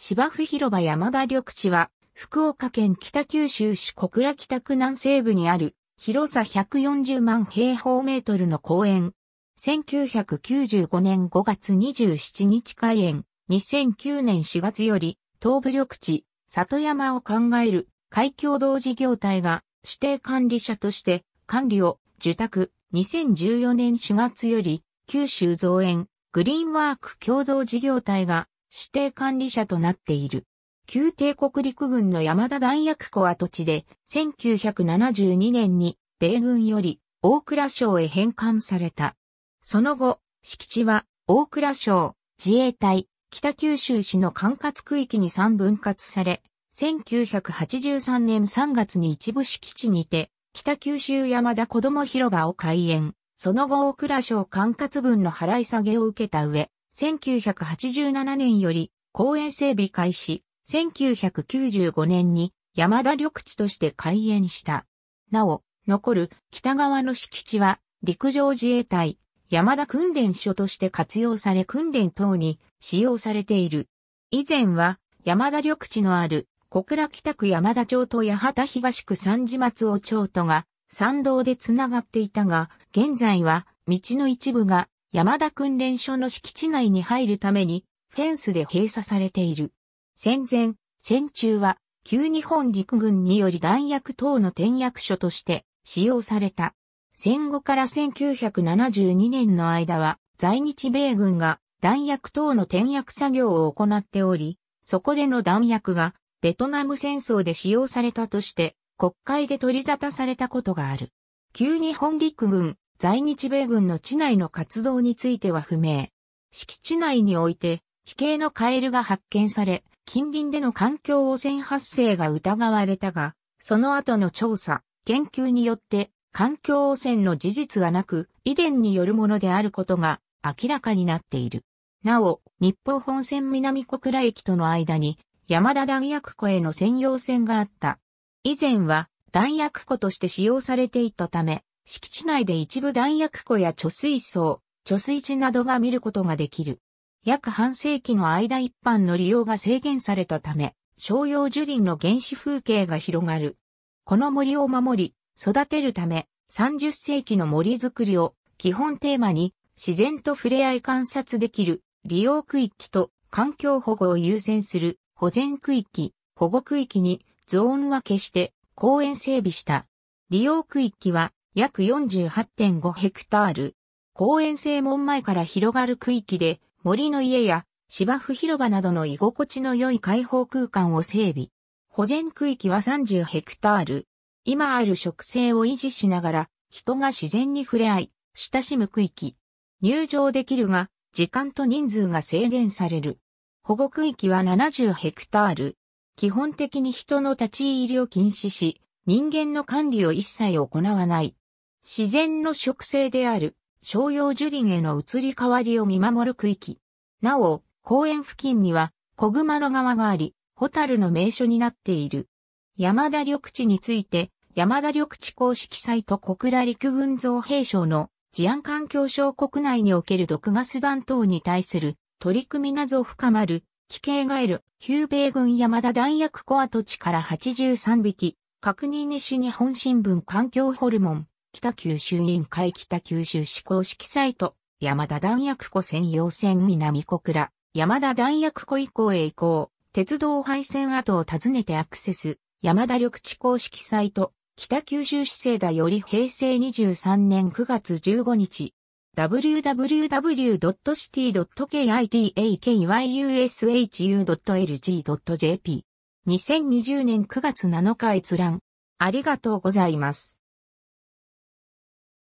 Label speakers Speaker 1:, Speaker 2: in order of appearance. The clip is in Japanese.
Speaker 1: 芝生広場山田緑地は、福岡県北九州市小倉北区南西部にある、広さ140万平方メートルの公園。1995年5月27日開園、2009年4月より、東部緑地、里山を考える、海峡同事業体が、指定管理者として、管理を、受託、2014年4月より、九州造園、グリーンワーク共同事業体が、指定管理者となっている。旧帝国陸軍の山田弾薬庫跡地で、1972年に米軍より大倉省へ返還された。その後、敷地は大倉省、自衛隊、北九州市の管轄区域に3分割され、1983年3月に一部敷地にて、北九州山田子供広場を開園。その後大倉省管轄分の払い下げを受けた上、1987年より公園整備開始、1995年に山田緑地として開園した。なお、残る北側の敷地は陸上自衛隊山田訓練所として活用され訓練等に使用されている。以前は山田緑地のある小倉北区山田町と八幡東区三次松尾町とが参道でつながっていたが、現在は道の一部が山田訓練所の敷地内に入るために、フェンスで閉鎖されている。戦前、戦中は、旧日本陸軍により弾薬等の転薬所として使用された。戦後から1972年の間は、在日米軍が弾薬等の転薬作業を行っており、そこでの弾薬がベトナム戦争で使用されたとして、国会で取り沙汰されたことがある。旧日本陸軍在日米軍の地内の活動については不明。敷地内において、奇形のカエルが発見され、近隣での環境汚染発生が疑われたが、その後の調査、研究によって、環境汚染の事実はなく、遺伝によるものであることが明らかになっている。なお、日報本線南小倉駅との間に、山田弾薬庫への専用線があった。以前は、弾薬庫として使用されていたため、敷地内で一部弾薬庫や貯水槽、貯水池などが見ることができる。約半世紀の間一般の利用が制限されたため、商用樹林の原始風景が広がる。この森を守り、育てるため、30世紀の森づくりを基本テーマに自然と触れ合い観察できる利用区域と環境保護を優先する保全区域、保護区域にゾーン分けして公園整備した。利用区域は約48.5ヘクタール。公園正門前から広がる区域で森の家や芝生広場などの居心地の良い開放空間を整備。保全区域は30ヘクタール。今ある植生を維持しながら人が自然に触れ合い、親しむ区域。入場できるが時間と人数が制限される。保護区域は70ヘクタール。基本的に人の立ち入りを禁止し、人間の管理を一切行わない。自然の植生である、商用樹林への移り変わりを見守る区域。なお、公園付近には、小熊の川があり、ホタルの名所になっている。山田緑地について、山田緑地公式サイト小倉陸軍造兵省の治安環境省国内における毒ガス弾等に対する取り組み謎深まる、危形ガエル、旧米軍山田弾薬庫跡地から83匹、確認西日本新聞環境ホルモン。北九州委員会北九州市公式サイト、山田弾薬庫専用線南小倉、山田弾薬庫以降へ移行、鉄道廃線跡を訪ねてアクセス、山田緑地公式サイト、北九州市政だより平成23年9月15日、w w w c i t y k i t k a k y u s h u l g j p 2 0 2 0年9月7日閲覧。ありがとうございます。